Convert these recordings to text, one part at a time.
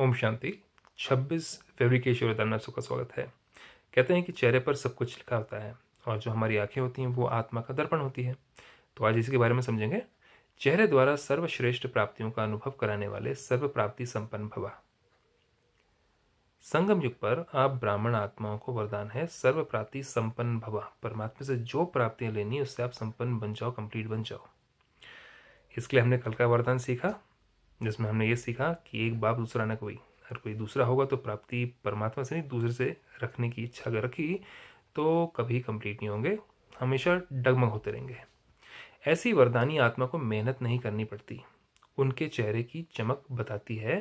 ओम शांति 26 फेबरी के ईश्वर दान का स्वागत है कहते हैं कि चेहरे पर सब कुछ लिखा होता है और जो हमारी आंखें होती हैं वो आत्मा का दर्पण होती है तो आज इसके बारे में समझेंगे चेहरे द्वारा सर्वश्रेष्ठ प्राप्तियों का अनुभव कराने वाले सर्व प्राप्ति संपन्न भवा संगम युग पर आप ब्राह्मण आत्माओं को वरदान है सर्व प्राप्ति संपन्न भवा परमात्मा से जो प्राप्तियां लेनी उससे आप संपन्न बन जाओ कंप्लीट बन जाओ इसके लिए हमने कल का वरदान सीखा जिसमें हमने ये सीखा कि एक बाप दूसरा न कोई अगर कोई दूसरा होगा तो प्राप्ति परमात्मा से नहीं दूसरे से रखने की इच्छा अगर रखी तो कभी कंप्लीट नहीं होंगे हमेशा डगमग होते रहेंगे ऐसी वरदानी आत्मा को मेहनत नहीं करनी पड़ती उनके चेहरे की चमक बताती है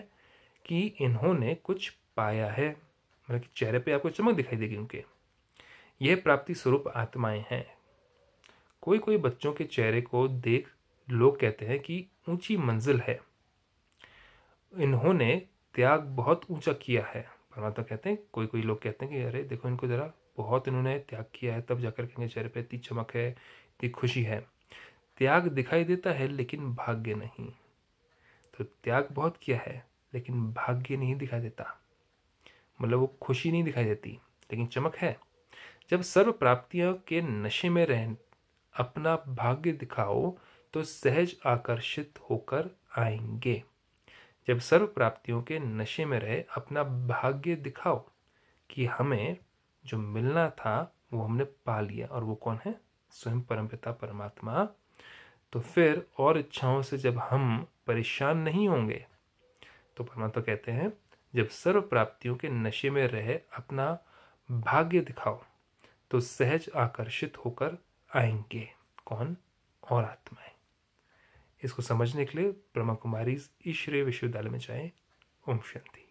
कि इन्होंने कुछ पाया है मतलब कि चेहरे पे आपको चमक दिखाई देगी उनके यह प्राप्ति स्वरूप आत्माएं हैं कोई कोई बच्चों के चेहरे को देख लोग कहते हैं कि ऊंची मंजिल है इन्होंने त्याग बहुत ऊंचा किया है परमात्मा कहते हैं कोई कोई लोग कहते हैं कि अरे देखो इनको ज़रा बहुत इन्होंने त्याग किया है तब जाकर के चेहरे पे इतनी चमक है इतनी खुशी है त्याग दिखाई देता है लेकिन भाग्य नहीं तो त्याग बहुत किया है लेकिन भाग्य नहीं दिखाई देता मतलब वो खुशी नहीं दिखाई देती लेकिन चमक है जब सर्व प्राप्तियों के नशे में रह अपना भाग्य दिखाओ तो सहज आकर्षित होकर आएंगे जब सर्व प्राप्तियों के नशे में रहे अपना भाग्य दिखाओ कि हमें जो मिलना था वो हमने पा लिया और वो कौन है स्वयं परम पिता परमात्मा तो फिर और इच्छाओं से जब हम परेशान नहीं होंगे तो परमात्मा कहते हैं जब सर्व प्राप्तियों के नशे में रहे अपना भाग्य दिखाओ तो सहज आकर्षित होकर आएंगे कौन और आते इसको समझने के लिए ब्रह्मा कुमारी ईश्वरीय विश्वविद्यालय में जाएं ओम शांति